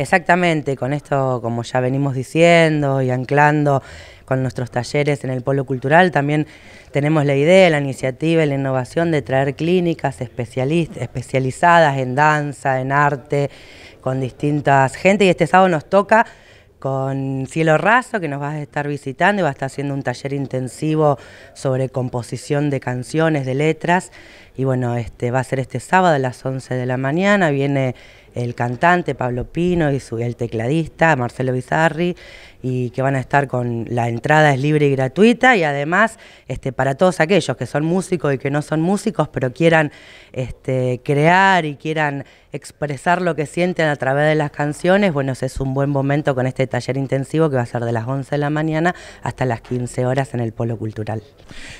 Exactamente, con esto, como ya venimos diciendo y anclando con nuestros talleres en el Polo Cultural, también tenemos la idea, la iniciativa y la innovación de traer clínicas especializadas en danza, en arte, con distintas gente. Y este sábado nos toca con Cielo raso, que nos va a estar visitando y va a estar haciendo un taller intensivo sobre composición de canciones, de letras. Y bueno, este va a ser este sábado a las 11 de la mañana, viene el cantante Pablo Pino y su, el tecladista Marcelo Bizarri, y que van a estar con la entrada es libre y gratuita, y además este, para todos aquellos que son músicos y que no son músicos, pero quieran este, crear y quieran expresar lo que sienten a través de las canciones, bueno, es un buen momento con este taller intensivo que va a ser de las 11 de la mañana hasta las 15 horas en el Polo Cultural.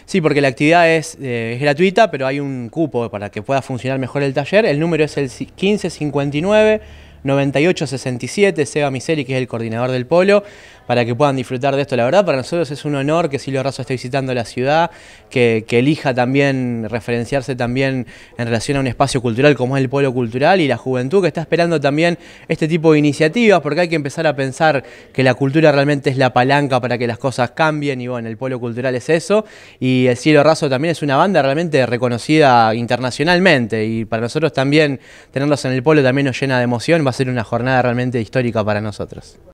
Sí, porque la actividad eh, es, gratuita, pero hay un cupo para que pueda funcionar mejor el taller. El número es el 1551 29. 9867, Seba Miseli, que es el coordinador del polo, para que puedan disfrutar de esto. La verdad, para nosotros es un honor que Cielo Razo esté visitando la ciudad, que, elija también referenciarse también en relación a un espacio cultural como es el polo cultural y la juventud que está esperando también este tipo de iniciativas, porque hay que empezar a pensar que la cultura realmente es la palanca para que las cosas cambien y bueno, el polo cultural es eso y el Cielo Razo también es una banda realmente reconocida internacionalmente y para nosotros también tenerlos en el polo también nos llena de emoción va a ser una jornada realmente histórica para nosotros.